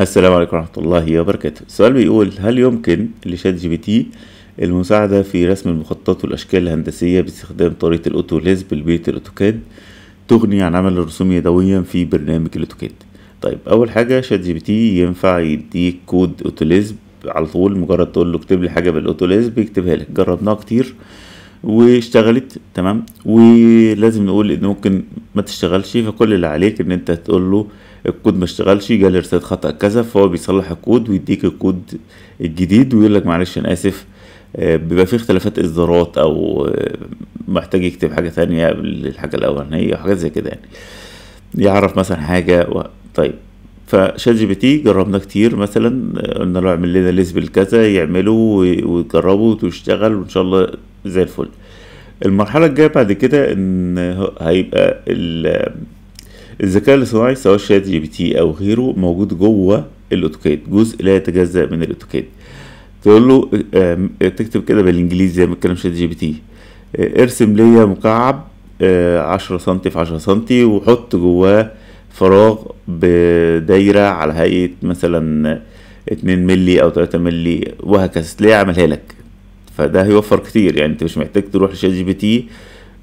السلام عليكم ورحمة الله وبركاته السؤال بيقول هل يمكن لشات جي بي تي المساعدة في رسم المخططات والأشكال الهندسية باستخدام طريقة الأوتوليز بالبيت الأوتوكاد تغني عن عمل الرسوم يدويا في برنامج الأوتوكاد طيب أول حاجة شات جي بي تي ينفع يديك كود أوتوليز على طول مجرد تقول له اكتب لي حاجة بالأوتوليز بيكتبها لك جربناها كتير واشتغلت تمام ولازم نقول ان ممكن ما تشتغلش فكل اللي عليك ان انت تقول له الكود ما اشتغلش جه ارسال خطا كذا فهو بيصلح الكود ويديك الكود الجديد ويقول لك معلش انا اسف آه، بيبقى في اختلافات اصدارات او آه، محتاج يكتب حاجه ثانيه قبل الحاجه الاولانيه وحاجات زي كده يعني يعرف مثلا حاجه و... طيب فشات جي بي تي جربنا كتير مثلا آه، قلنا له اعمل لنا ليست بالكذا يعمله ويجربه ويشتغل وان شاء الله زي الفل المرحلة الجاية بعد كده ان هيبقى الذكاء الاصطناعي سواء شات جي بي تي او غيره موجود جوه الاوتوكاد جزء لا يتجزا من الاوتوكاد تقول له تكتب كده بالانجليزي زي ما اتكلم شات جي بي تي آه، ارسم ليا مكعب آه، عشرة سم في عشرة سم وحط جواه فراغ بدايرة على هيئة مثلا اتنين ملي او تلاتة ملي وهكذا تلاقيه عملها لك فده هيوفر كتير يعني انت مش محتاج تروح لشات جي بي تي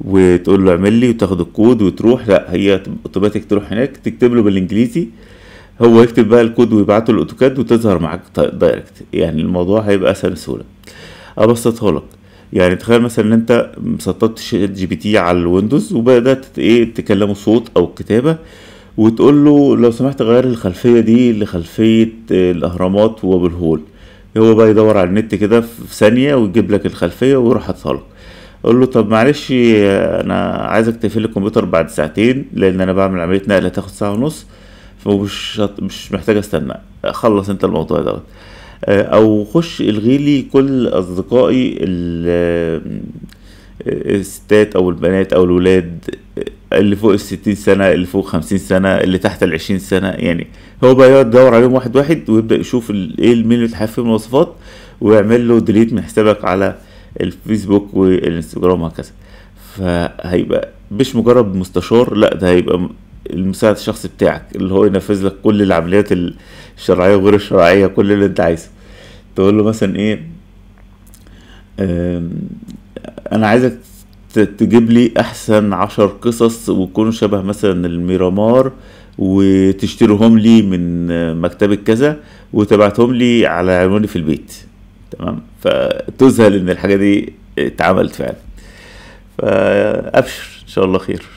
وتقول له اعمل لي وتاخد الكود وتروح لا هي اوتوماتيك تروح هناك تكتب له بالانجليزي هو يكتب بقى الكود ويبعته الاوتوكاد وتظهر معاك دايركت يعني الموضوع هيبقى اسهل بسهوله ابسطها لك يعني تخيل مثلا ان انت مسطبت شات جي بي تي على الويندوز وبدات ايه تكلمه صوت او كتابه وتقول له لو سمحت غير الخلفيه دي لخلفيه الاهرامات وابو الهول هو بقى يدور على النت كده في ثانيه ويجيب لك الخلفيه ويروح حاطها اقول له طب معلش انا عايزك تقفل لي الكمبيوتر بعد ساعتين لان انا بعمل عمليه نقل هتاخد ساعه ونص فمش مش محتاج استنى خلص انت الموضوع دوت آه، او خش الغي لي كل اصدقائي آه، الستات او البنات او الولاد آه، اللي فوق الستين سنة اللي فوق خمسين سنة اللي تحت العشرين سنة يعني هو بقى يقعد يدور عليهم واحد واحد ويبدأ يشوف ايه المين اللي من الوصفات المواصفات ويعمل له ديليت من حسابك على الفيسبوك والانستجرام وهكذا فهيبقى مش مجرد مستشار لا ده هيبقى المساعد الشخصي بتاعك اللي هو ينفذ لك كل العمليات الشرعيه وغير الشرعيه كل اللي انت عايزه تقول له مثلا ايه انا عايزك تجيب لي احسن عشر قصص ويكونوا شبه مثلا الميرامار وتشتريهم لي من مكتبة كذا وتبعتهم لي على عنواني في البيت تمام فتذهل ان الحاجه دي اتعملت فعلا فابشر ان شاء الله خير